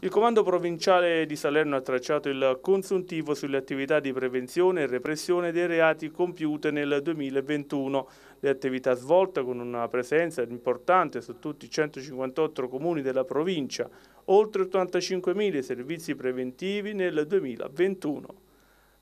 Il Comando Provinciale di Salerno ha tracciato il consuntivo sulle attività di prevenzione e repressione dei reati compiute nel 2021. Le attività svolte con una presenza importante su tutti i 158 comuni della provincia, oltre 85.000 servizi preventivi nel 2021.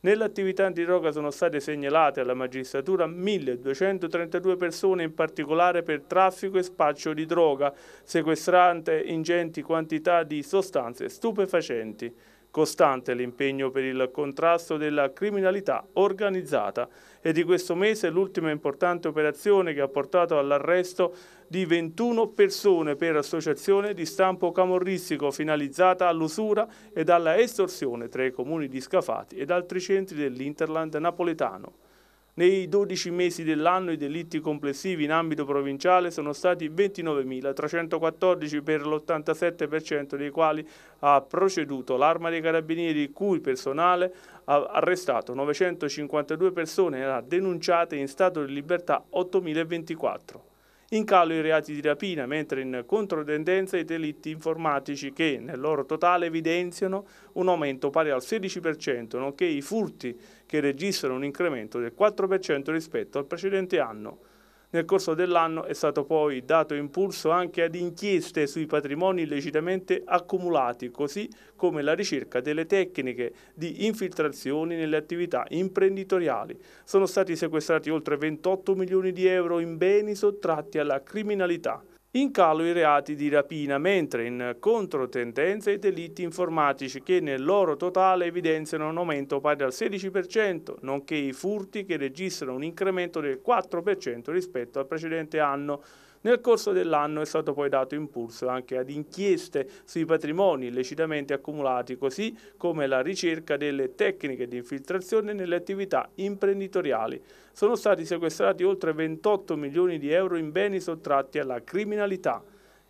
Nell'attività antidroga sono state segnalate alla magistratura 1232 persone in particolare per traffico e spaccio di droga, sequestrate ingenti quantità di sostanze stupefacenti. Costante l'impegno per il contrasto della criminalità organizzata e di questo mese l'ultima importante operazione che ha portato all'arresto di 21 persone per associazione di stampo camorristico finalizzata all'usura ed alla estorsione tra i comuni di Scafati ed altri centri dell'Interland napoletano. Nei 12 mesi dell'anno i delitti complessivi in ambito provinciale sono stati 29.314 per l'87% dei quali ha proceduto l'Arma dei Carabinieri il cui personale ha arrestato 952 persone e ha denunciate in stato di libertà 8.024 in calo i reati di rapina, mentre in controtendenza i delitti informatici che nel loro totale evidenziano un aumento pari al 16%, nonché i furti che registrano un incremento del 4% rispetto al precedente anno. Nel corso dell'anno è stato poi dato impulso anche ad inchieste sui patrimoni illecitamente accumulati, così come la ricerca delle tecniche di infiltrazioni nelle attività imprenditoriali. Sono stati sequestrati oltre 28 milioni di euro in beni sottratti alla criminalità in calo i reati di rapina, mentre in controtendenza i delitti informatici che nel loro totale evidenziano un aumento pari al 16%, nonché i furti che registrano un incremento del 4% rispetto al precedente anno, nel corso dell'anno è stato poi dato impulso anche ad inchieste sui patrimoni illecitamente accumulati, così come la ricerca delle tecniche di infiltrazione nelle attività imprenditoriali. Sono stati sequestrati oltre 28 milioni di euro in beni sottratti alla criminalità.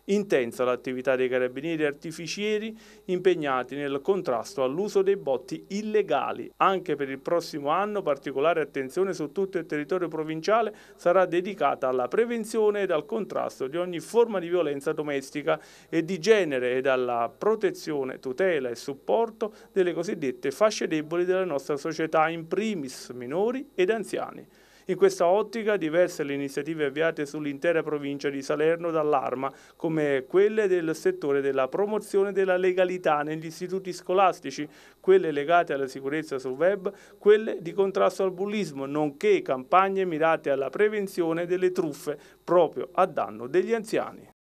Intensa l'attività dei carabinieri artificieri impegnati nel contrasto all'uso dei botti illegali. Anche per il prossimo anno particolare attenzione su tutto il territorio provinciale sarà dedicata alla prevenzione ed al contrasto di ogni forma di violenza domestica e di genere ed alla protezione, tutela e supporto delle cosiddette fasce deboli della nostra società, in primis minori ed anziani. In questa ottica diverse le iniziative avviate sull'intera provincia di Salerno dall'Arma, come quelle del settore della promozione della legalità negli istituti scolastici, quelle legate alla sicurezza sul web, quelle di contrasto al bullismo, nonché campagne mirate alla prevenzione delle truffe proprio a danno degli anziani.